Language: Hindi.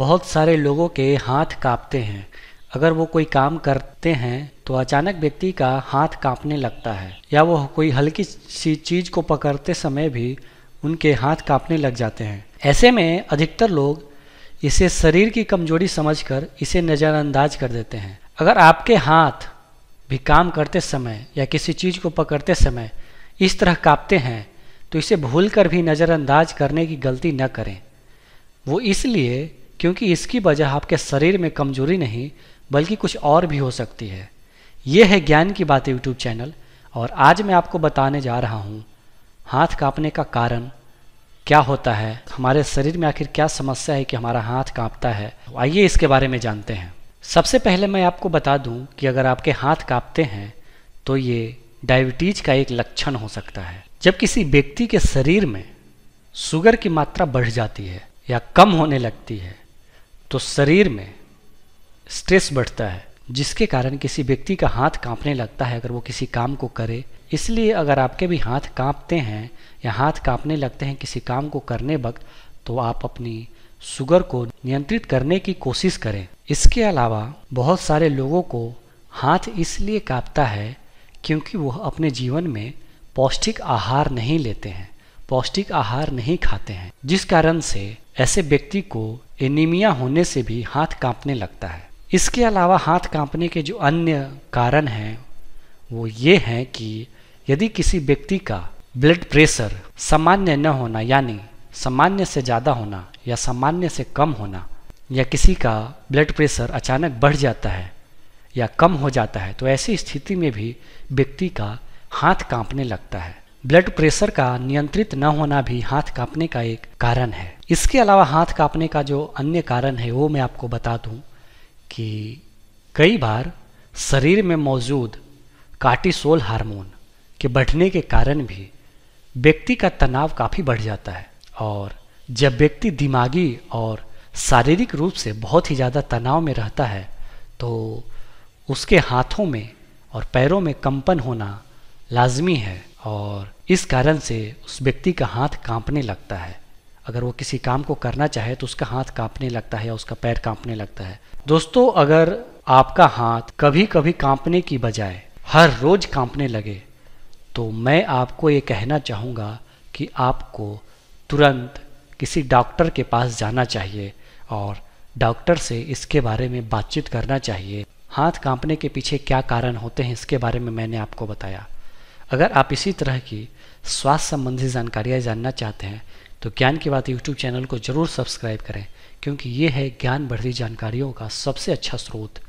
बहुत सारे लोगों के हाथ कांपते हैं अगर वो कोई काम करते हैं तो अचानक व्यक्ति का हाथ कांपने लगता है या वो कोई हल्की सी चीज़ को पकड़ते समय भी उनके हाथ कांपने लग जाते हैं ऐसे में अधिकतर लोग इसे शरीर की कमजोरी समझकर इसे नज़रअंदाज कर देते हैं अगर आपके हाथ भी काम करते समय या किसी चीज़ को पकड़ते समय इस तरह कांपते हैं तो इसे भूलकर भी नज़रअंदाज करने की गलती न करें वो इसलिए क्योंकि इसकी वजह आपके शरीर में कमजोरी नहीं बल्कि कुछ और भी हो सकती है ये है ज्ञान की बात यूट्यूब चैनल और आज मैं आपको बताने जा रहा हूँ हाथ कांपने का कारण क्या होता है हमारे शरीर में आखिर क्या समस्या है कि हमारा हाथ कांपता है आइए इसके बारे में जानते हैं सबसे पहले मैं आपको बता दूं कि अगर आपके हाथ कांपते हैं तो ये डायबिटीज़ का एक लक्षण हो सकता है जब किसी व्यक्ति के शरीर में शुगर की मात्रा बढ़ जाती है या कम होने लगती है तो शरीर में स्ट्रेस बढ़ता है जिसके कारण किसी व्यक्ति का हाथ कांपने लगता है अगर वो किसी काम को करे इसलिए अगर आपके भी हाथ कांपते हैं या हाथ कांपने लगते हैं किसी काम को करने वक्त तो आप अपनी शुगर को नियंत्रित करने की कोशिश करें इसके अलावा बहुत सारे लोगों को हाथ इसलिए कांपता है क्योंकि वह अपने जीवन में पौष्टिक आहार नहीं लेते हैं पौष्टिक आहार नहीं खाते हैं जिस कारण से ऐसे व्यक्ति को एनीमिया होने से भी हाथ कांपने लगता है इसके अलावा हाथ कांपने के जो अन्य कारण हैं वो ये हैं कि यदि किसी व्यक्ति का ब्लड प्रेशर सामान्य न होना यानी सामान्य से ज़्यादा होना या सामान्य से कम होना या किसी का ब्लड प्रेशर अचानक बढ़ जाता है या कम हो जाता है तो ऐसी स्थिति में भी व्यक्ति का हाथ कांपने लगता है ब्लड प्रेशर का नियंत्रित न होना भी हाथ कांपने का एक कारण है इसके अलावा हाथ कांपने का जो अन्य कारण है वो मैं आपको बता दूं कि कई बार शरीर में मौजूद कार्टिसोल हार्मोन के बढ़ने के कारण भी व्यक्ति का तनाव काफ़ी बढ़ जाता है और जब व्यक्ति दिमागी और शारीरिक रूप से बहुत ही ज़्यादा तनाव में रहता है तो उसके हाथों में और पैरों में कंपन होना लाजमी है और इस कारण से उस व्यक्ति का हाथ कांपने लगता है अगर वो किसी काम को करना चाहे तो उसका हाथ कांपने लगता है या उसका पैर कांपने लगता है दोस्तों अगर आपका हाथ कभी कभी कांपने की बजाय हर रोज कांपने लगे तो मैं आपको ये कहना चाहूँगा कि आपको तुरंत किसी डॉक्टर के पास जाना चाहिए और डॉक्टर से इसके बारे में बातचीत करना चाहिए हाथ कांपने के पीछे क्या कारण होते हैं इसके बारे में मैंने आपको बताया अगर आप इसी तरह की स्वास्थ्य संबंधी जानकारियाँ जानना चाहते हैं तो ज्ञान की बात यूट्यूब चैनल को जरूर सब्सक्राइब करें क्योंकि ये है ज्ञान बढ़ती जानकारियों का सबसे अच्छा स्रोत